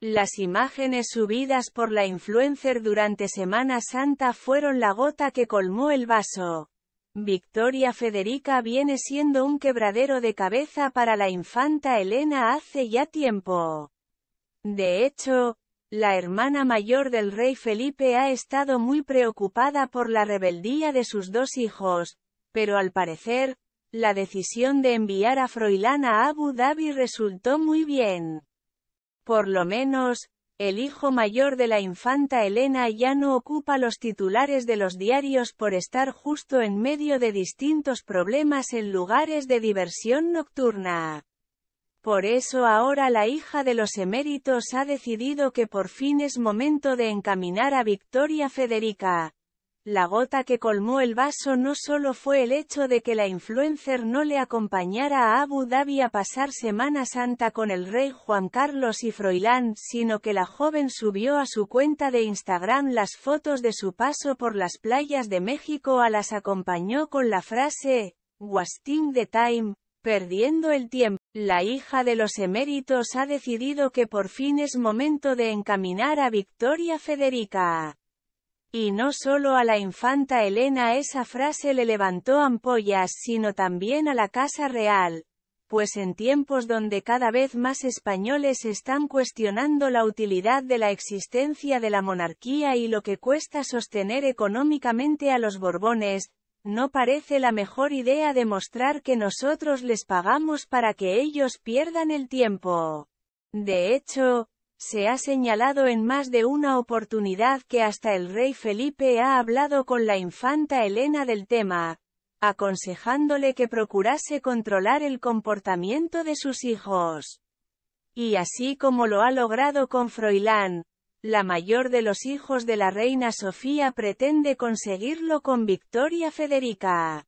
Las imágenes subidas por la influencer durante Semana Santa fueron la gota que colmó el vaso. Victoria Federica viene siendo un quebradero de cabeza para la infanta Elena hace ya tiempo. De hecho, la hermana mayor del rey Felipe ha estado muy preocupada por la rebeldía de sus dos hijos, pero al parecer, la decisión de enviar a Froilán a Abu Dhabi resultó muy bien. Por lo menos, el hijo mayor de la infanta Elena ya no ocupa los titulares de los diarios por estar justo en medio de distintos problemas en lugares de diversión nocturna. Por eso ahora la hija de los eméritos ha decidido que por fin es momento de encaminar a Victoria Federica, la gota que colmó el vaso no solo fue el hecho de que la influencer no le acompañara a Abu Dhabi a pasar Semana Santa con el rey Juan Carlos y Froilán, sino que la joven subió a su cuenta de Instagram las fotos de su paso por las playas de México a las acompañó con la frase, Wasting the time, perdiendo el tiempo. La hija de los eméritos ha decidido que por fin es momento de encaminar a Victoria Federica. Y no solo a la infanta Elena esa frase le levantó ampollas, sino también a la Casa Real, pues en tiempos donde cada vez más españoles están cuestionando la utilidad de la existencia de la monarquía y lo que cuesta sostener económicamente a los Borbones, no parece la mejor idea demostrar que nosotros les pagamos para que ellos pierdan el tiempo. De hecho, se ha señalado en más de una oportunidad que hasta el rey Felipe ha hablado con la infanta Elena del tema, aconsejándole que procurase controlar el comportamiento de sus hijos. Y así como lo ha logrado con Froilán, la mayor de los hijos de la reina Sofía pretende conseguirlo con Victoria Federica.